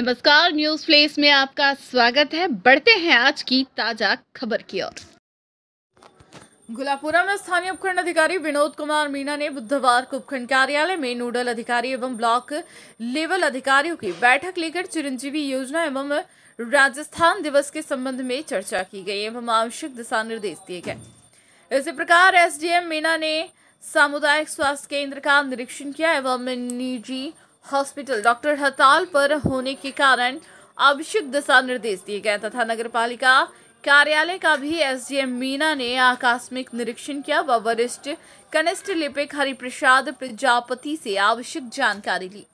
नमस्कार news place में आपका स्वागत है बढ़ते हैं आज की ताजा खबर की ओर गुलापुरा में स्थानीय उपखंड अधिकारी विनोद कुमार मीणा ने बुधवार को उपखंड कार्यालय में नोडल अधिकारी एवं ब्लॉक लेवल अधिकारियों की बैठक लेकर चिरंजीवी योजना एवं राजस्थान दिवस के संबंध में चर्चा की गई एवं आवश्यक दिशा निर्देश दिए गए इसी प्रकार एसडीएम मीणा ने सामुदायिक स्वास्थ्य केंद्र का निरीक्षण किया एवं निजी हॉस्पिटल डॉक्टर हड़ताल पर होने के कारण आवश्यक दिशा निर्देश दिए गए तथा नगर पालिका कार्यालय का भी एसडीएम मीना ने आकस्मिक निरीक्षण किया व वरिष्ठ कनिष्ठ लिपिक हरिप्रसाद प्रजापति से आवश्यक जानकारी ली